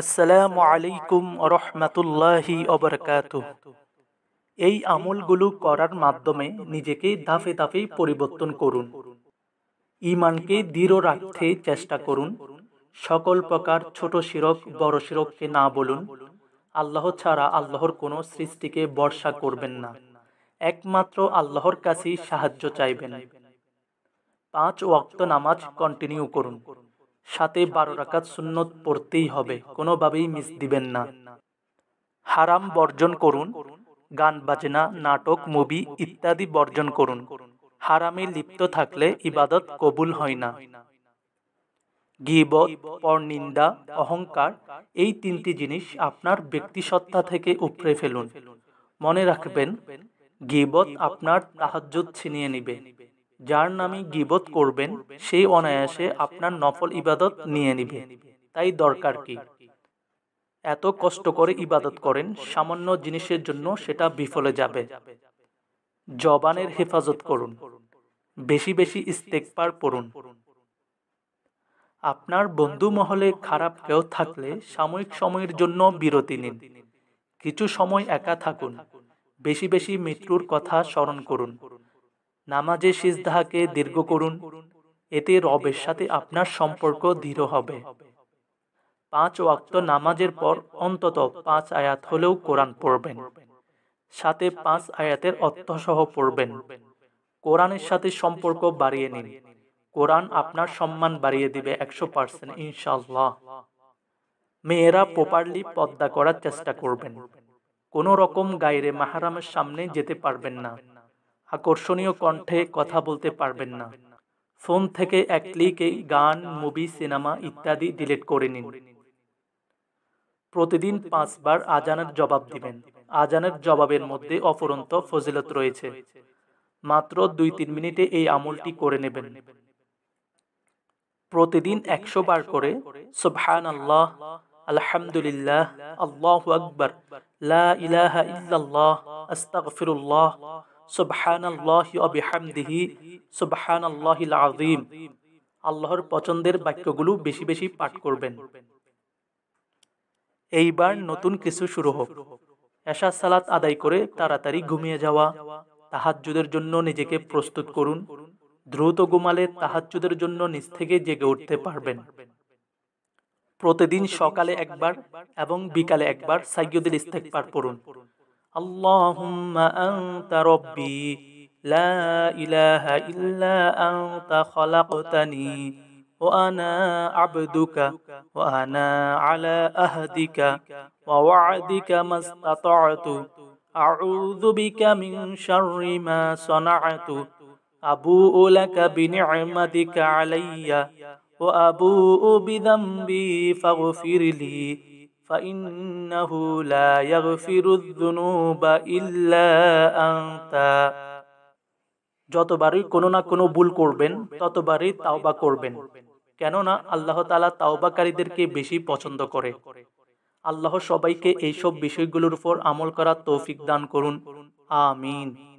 আসসালামু আলাইকুম রহমাতুল্লাহি অবরকাত এই আমলগুলো করার মাধ্যমে নিজেকে ধাপে ধাপে পরিবর্তন করুন ইমানকে দৃঢ় রাখতে চেষ্টা করুন সকল প্রকার ছোট শিরক বড় শিরককে না বলুন আল্লাহ ছাড়া আল্লাহর কোনো সৃষ্টিকে বর্ষা করবেন না একমাত্র আল্লাহর কাছেই সাহায্য চাইবেন পাঁচ ওয়াক্ত নামাজ কন্টিনিউ করুন সাথে বারো রাকাত সুন্নত পড়তেই হবে কোনোভাবেই মিস দিবেন না হারাম বর্জন করুন গান বাজনা নাটক মুভি ইত্যাদি বর্জন করুন হারামে লিপ্ত থাকলে ইবাদত কবুল হয় না গিবত পরনিন্দা অহংকার এই তিনটি জিনিস আপনার ব্যক্তিসত্তা থেকে উপড়ে ফেলুন মনে রাখবেন গিবত আপনার তাহাজ্জুদ ছিনিয়ে নিবে যার নামে গিবত করবেন সেই অনায়াসে আপনার নফল ইবাদত নিয়ে নিবে তাই দরকার কি এত কষ্ট করে ইবাদত করেন সামান্য জিনিসের জন্য সেটা বিফলে যাবে জবানের হেফাজত করুন বেশি বেশি পার পড়ুন আপনার বন্ধু মহলে খারাপ কেউ থাকলে সাময়িক সময়ের জন্য বিরতি নিন কিছু সময় একা থাকুন বেশি বেশি মৃত্যুর কথা স্মরণ করুন নামাজে সিজদাহাকে দীর্ঘ করুন এতে রবের সাথে আপনার সম্পর্ক দৃঢ় হবে পাঁচ ওয়াক্ত নামাজের পর অন্তত পাঁচ আয়াত হলেও কোরআন পড়বেন সাথে পাঁচ আয়াতের অর্থসহ পড়বেন কোরআনের সাথে সম্পর্ক বাড়িয়ে নিন কোরআন আপনার সম্মান বাড়িয়ে দিবে একশো পার্সেন্ট ইনশাল্লাহ মেয়েরা প্রপারলি পদ্মা করার চেষ্টা করবেন কোনো রকম গাইরে মাহারামের সামনে যেতে পারবেন না আকর্ষণীয় কণ্ঠে কথা বলতে পারবেন না ফোন থেকে এক ক্লিকে গান মুভি সিনেমা ইত্যাদি ডিলিট করে নিন প্রতিদিন পাঁচবার আজানের জবাব দিবেন আজানের জবাবের মধ্যে অফুরন্ত ফজিলত রয়েছে মাত্র দুই তিন মিনিটে এই আমলটি করে নেবেন প্রতিদিন একশো বার করে সুবহান আল্লাহ আলহামদুলিল্লাহ আল্লাহ আকবর লা ইলাহা ইল্লাল্লাহ আস্তাগফিরুল্লাহ সুবহানাল্লাহি ওয়া বিহামদিহি সুবহানাল্লাহিল আযীম আল্লাহর পছন্দের বাক্যগুলো বেশি বেশি পাঠ করবেন এইবার নতুন কিছু শুরু হোক এশা সালাত আদায় করে তাড়াতাড়ি ঘুমিয়ে যাওয়া তাহাজ্জুদের জন্য নিজেকে প্রস্তুত করুন দ্রুত ঘুমালে তাহাজ্জুদের জন্য নিজ থেকে জেগে উঠতে পারবেন প্রতিদিন সকালে একবার এবং বিকালে একবার সাইয়দুল ইস্তেকবার পড়ুন اللهم أنت ربي لا إله إلا أنت خلقتني وأنا عبدك وأنا على أهدك ووعدك ما استطعت أعوذ بك من شر ما صنعت أبوء لك بنعمتك علي وأبوء بذنبي فاغفر لي فإنه لا يغفر الذنوب إلا أنت যতবারই কোনো না কোনো ভুল করবেন ততবারই তাওবা করবেন কেননা আল্লাহ তালা তাওবাকারীদেরকে বেশি পছন্দ করে আল্লাহ সবাইকে এইসব বিষয়গুলোর উপর আমল করা তৌফিক দান করুন আমিন